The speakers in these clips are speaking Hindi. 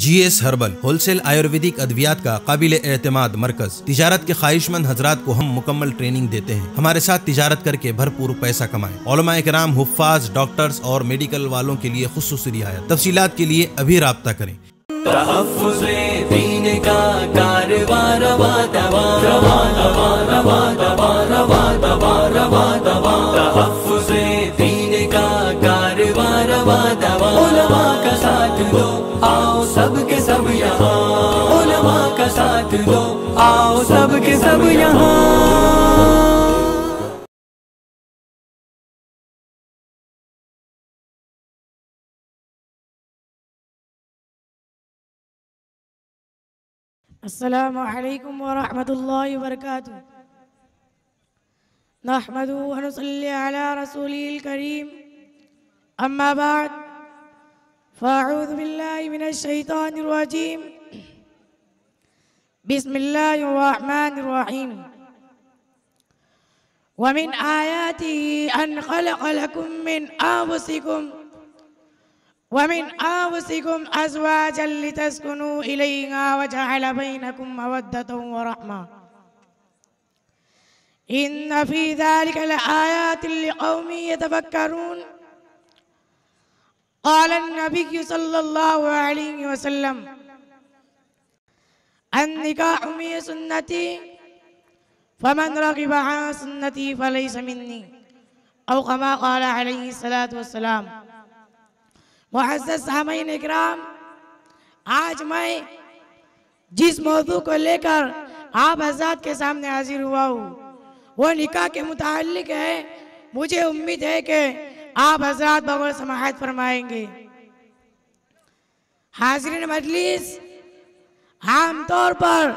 जी एस हर्बल होलसेल आयुर्वेदिक अद्वियात का काबिल एतमाद मरकज तजारत के ख्वाहिशमंद हजरात को हम मुकम्मल ट्रेनिंग देते हैं हमारे साथ तजारत करके भरपूर पैसा कमाए कराम हुफाज डॉक्टर्स और मेडिकल वालों के लिए खसूस रियायत तफसीत के लिए अभी रबता करें का आओ सब यहाँ السلام عليكم ورحمة الله وبركاته نحمده ونصلي على رسوله الكريم أما بعد فأعوذ بالله من الشيطان الرجيم بسم الله الرحمن الرحيم ومن آياته أن خلق لكم من أنفسكم ومن أنفسكم أزواجا لتسكنوا إليها وجعل بينكم مودة ورحمة إن في ذلك لآيات لقوم يتفكرون عن سنتي فليس مني او كما قال عليه الصلاه والسلام معزز حمين इकराम आज मैं जिस मौजू को लेकर आप आजाद के सामने हाजिर हुआ हूँ वो निकाह के मुतालिक है मुझे उम्मीद है कि आप हजरात बबर समाहत फरमाएंगे हाजरीन मजलिस आमतौर पर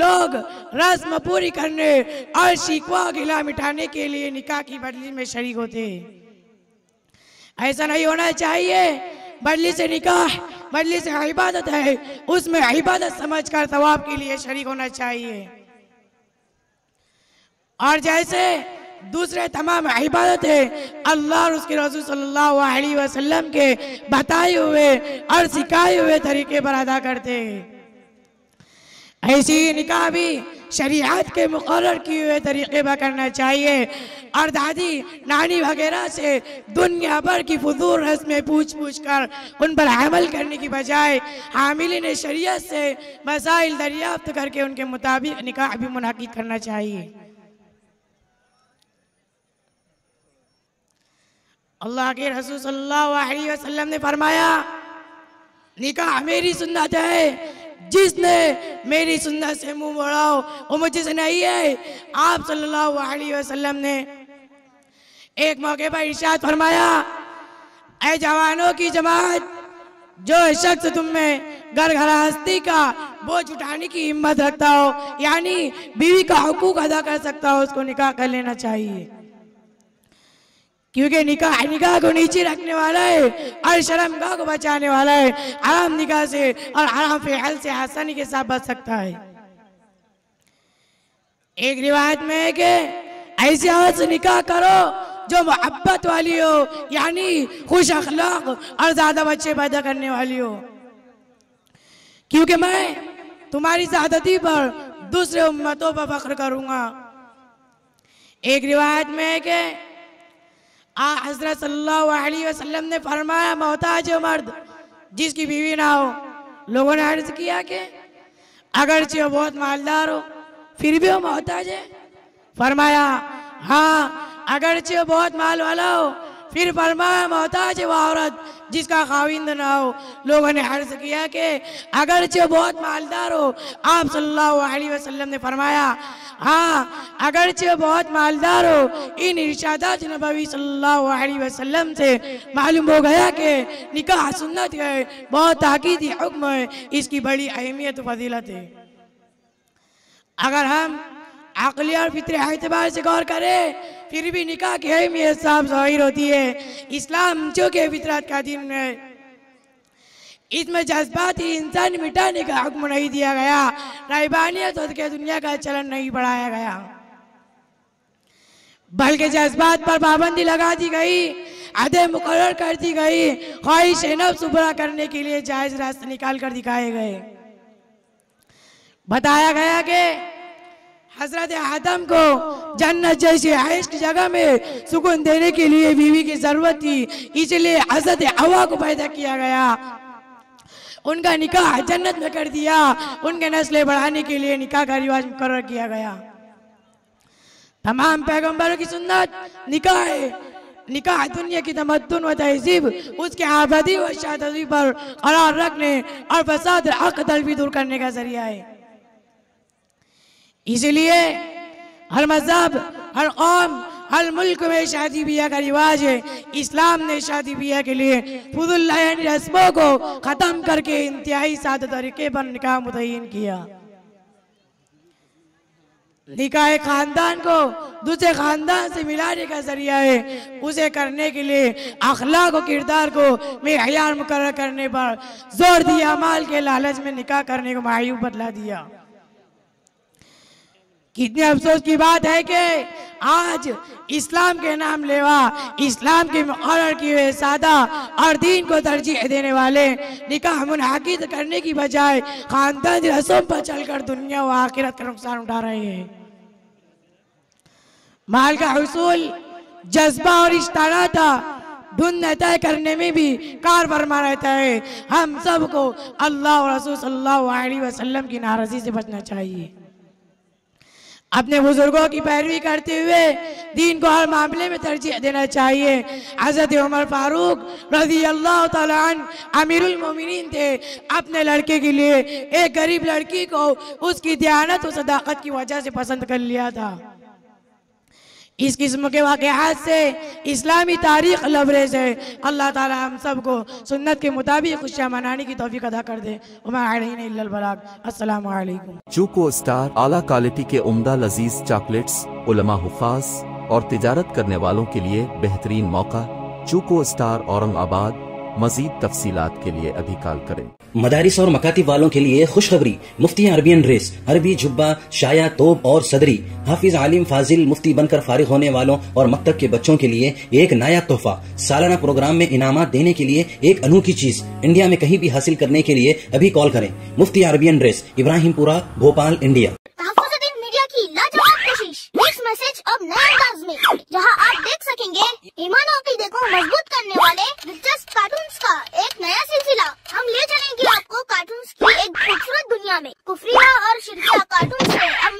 लोग रस्म पूरी करने और शिकवा गिला मिटाने के लिए निकाह की बदली में शरीक होते हैं ऐसा नहीं होना चाहिए बदली से निकाह बदली से इबादत है उसमें इबादत समझकर सवाब के लिए शरीक होना चाहिए और जैसे दूसरे तमाम है अल्लाह और उसके रसूल सल्लल्लाहु अलैहि वसल्लम के बताए हुए और सिखाए हुए तरीके पर अदा करते हैं ऐसी ही निकाह भी शरीयत के मुकर किए हुए तरीके पर करना चाहिए और दादी नानी वगैरह से दुनिया भर की फजूल रस्में पूछ पूछ कर उन पर अमल करने की बजाय हामिली ने शरीयत से मसाइल दरियाफ्त करके उनके मुताबिक निकाह भी मुनद करना चाहिए अल्लाह के रसूल सल्लल्लाहु अलैहि वसल्लम ने फरमाया निकाह मेरी सुन्नत है जिसने मेरी सुन्नत से मुंह मोड़ा वो से नहीं है आप सल्लल्लाहु अलैहि वसल्लम ने एक मौके पर इर्शाद फरमाया ऐ जवानों की जमात जो शख्स तुम में घर घर हस्ती का बोझ उठाने की हिम्मत रखता हो यानी बीवी का हकूक अदा कर सकता हो उसको निकाह कर लेना चाहिए क्योंकि निकाह निकाह को नीचे रखने वाला है और शर्मगाह को बचाने वाला है आराम निकाह से और आराम फेहल से आसानी के साथ बच सकता है एक रिवायत में है कि ऐसी आवाज से निकाह करो जो मोहब्बत वाली हो यानी खुश अखलाक और ज्यादा बच्चे पैदा करने वाली हो क्योंकि मैं तुम्हारी शादती पर दूसरे उम्मतों पर फख्र करूंगा एक रिवायत में है कि हजरत सल्लल्लाहु वसल्लम ने फरमाया मोहताज मर्द जिसकी बीवी ना हो लोगों ने अर्ज किया कि अगर वो बहुत मालदार हो फिर भी वो मोहताज है फरमाया हाँ अगर अगरचे बहुत माल वाला हो फिर फरमाया मोहताज वो औरत जिसका खाविंद ना हो लोगों ने हर्ज किया कि अगर जो बहुत मालदार हो आप सल्लल्लाहु अलैहि वसल्लम ने फरमाया हाँ अगर जो बहुत मालदार हो इन इर्शादात नबी सल्लल्लाहु अलैहि वसल्लम से मालूम हो गया कि निकाह सुन्नत है बहुत ताकीदी हुक्म है इसकी बड़ी अहमियत फजीलत है अगर हम अकली और फितरे एतबार से गौर करे फिर भी निकाह की अहमियत साफ जाहिर होती है इस्लाम जो के फितरत का दिन है इसमें जज्बात ही इंसान मिटाने का हुक्म नहीं दिया गया तो के दुनिया का चलन नहीं बढ़ाया गया बल्कि जज्बात पर पाबंदी लगा दी गई आधे मुकर कर दी गई ख्वाहिश नफ्स पूरा करने के लिए जायज रास्ते निकाल कर दिखाए गए बताया गया कि हजरत आदम को जन्नत जैसे हाइस्ट जगह में सुकून देने के लिए बीवी की जरूरत थी इसलिए हजरत हवा को पैदा किया गया उनका निकाह जन्नत में कर दिया उनके नस्लें बढ़ाने के लिए निकाह का रिवाज मुकर किया गया तमाम पैगंबरों की सुन्नत निकाह है निकाह दुनिया की तमदन व तहजीब उसके आबादी व शादी पर करार रखने और फसाद हक भी दूर करने का जरिया है इसलिए हर मजहब हर कौम हर मुल्क में शादी ब्याह का रिवाज है इस्लाम ने शादी ब्याह के लिए फजल रस्मों को ख़त्म करके इंतहाई साद तरीके पर निकाह मुतन किया निकाय खानदान को दूसरे खानदान से मिलाने का जरिया है उसे करने के लिए अखलाक किरदार को मेहयार मुकर करने पर जोर दिया माल के लालच में निकाह करने को मायूब बदला दिया कितने अफसोस की बात है कि आज इस्लाम के नाम लेवा इस्लाम के मुकर की हुए सादा और दीन को तरजीह देने वाले निकाह मुनद करने की बजाय खानदान रसम पर चलकर दुनिया व आखिरत का नुकसान उठा रहे हैं माल का हसूल जज्बा और इश्तारा था धुन तय करने में भी कार फरमा रहता है हम सबको अल्लाह रसूल सल्लल्लाहु अलैहि वसल्लम की नाराज़ी से बचना चाहिए अपने बुजुर्गों की पैरवी करते हुए दीन को हर मामले में तरजीह देना चाहिए हजरत उमर फारूक रजी अल्लाह तन अमीरमिन थे अपने लड़के के लिए एक गरीब लड़की को उसकी दयानत और सदाकत की वजह से पसंद कर लिया था इस किस्म के वाक़ात से इस्लामी तारीख लवरेज है अल्लाह ताला हम सबको सुन्नत के मुताबिक खुशियाँ मनाने की तोफीक अदा कर दे चूको स्टार आला क्वालिटी के उमदा लजीज चॉकलेट्स उलमा हुफाज और तिजारत करने वालों के लिए बेहतरीन मौका चूको स्टार औरंगाबाद मजीद तफसीत के लिए अभी कॉल करें मदारिस और मकाती वालों के लिए खुशखबरी मुफ्ती अरबियन रेस अरबी जुब्बा शाया तोब और सदरी हाफिज आलिम फाजिल मुफ्ती बनकर फारिग होने वालों और मकतब के बच्चों के लिए एक नया तोहफा सालाना प्रोग्राम में इनाम देने के लिए एक अनोखी चीज इंडिया में कहीं भी हासिल करने के लिए अभी कॉल करें Mufti Arabian race Ibrahimpura Bhopal India की लाजवाब कोशिश मिक्स मैसेज अब नए अंदाज में जहां आप देख सकेंगे ईमानों की देखो मजबूत करने वाले दिलचस्प कार्टून का एक नया सिलसिला हम ले चलेंगे आपको कार्टून की एक खूबसूरत दुनिया में कुफरिया और शिरकिया कार्टून ऐसी अब